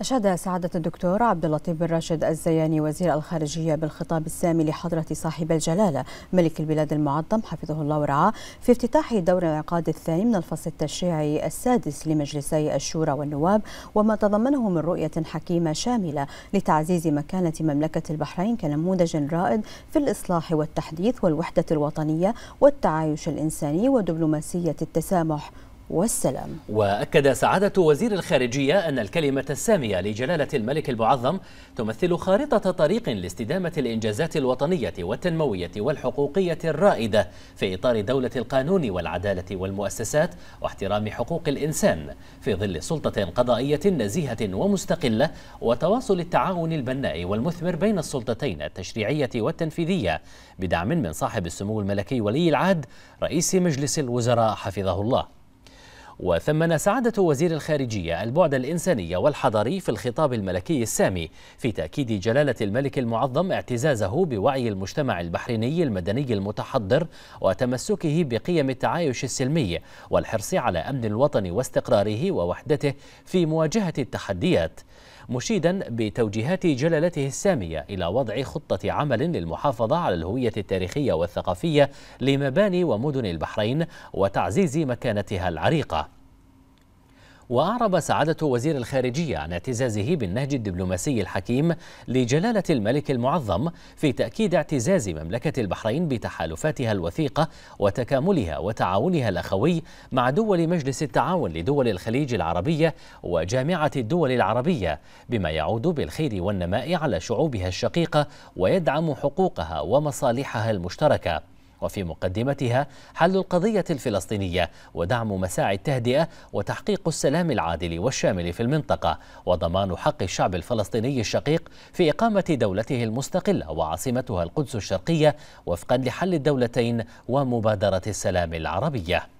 أشاد سعادة الدكتور عبد اللطيف بن راشد الزياني وزير الخارجية بالخطاب السامي لحضرة صاحب الجلالة ملك البلاد المعظم حفظه الله ورعاه في افتتاح دور العقاد الثاني من الفصل التشريعي السادس لمجلسي الشورى والنواب وما تضمنه من رؤية حكيمة شاملة لتعزيز مكانة مملكة البحرين كنموذج رائد في الإصلاح والتحديث والوحدة الوطنية والتعايش الإنساني ودبلوماسية التسامح والسلام وأكد سعادة وزير الخارجية أن الكلمة السامية لجلالة الملك المعظم تمثل خارطة طريق لاستدامة الإنجازات الوطنية والتنموية والحقوقية الرائدة في إطار دولة القانون والعدالة والمؤسسات واحترام حقوق الإنسان في ظل سلطة قضائية نزيهة ومستقلة وتواصل التعاون البناء والمثمر بين السلطتين التشريعية والتنفيذية بدعم من صاحب السمو الملكي ولي العهد رئيس مجلس الوزراء حفظه الله وثمن سعادة وزير الخارجية البعد الإنساني والحضاري في الخطاب الملكي السامي في تأكيد جلالة الملك المعظم اعتزازه بوعي المجتمع البحريني المدني المتحضر وتمسكه بقيم التعايش السلمي والحرص على أمن الوطن واستقراره ووحدته في مواجهة التحديات مشيدا بتوجيهات جلالته السامية إلى وضع خطة عمل للمحافظة على الهوية التاريخية والثقافية لمباني ومدن البحرين وتعزيز مكانتها العريقة وأعرب سعادة وزير الخارجية عن اعتزازه بالنهج الدبلوماسي الحكيم لجلالة الملك المعظم في تأكيد اعتزاز مملكة البحرين بتحالفاتها الوثيقة وتكاملها وتعاونها الأخوي مع دول مجلس التعاون لدول الخليج العربية وجامعة الدول العربية بما يعود بالخير والنماء على شعوبها الشقيقة ويدعم حقوقها ومصالحها المشتركة وفي مقدمتها حل القضية الفلسطينية ودعم مساعي التهدئة وتحقيق السلام العادل والشامل في المنطقة وضمان حق الشعب الفلسطيني الشقيق في إقامة دولته المستقلة وعاصمتها القدس الشرقية وفقا لحل الدولتين ومبادرة السلام العربية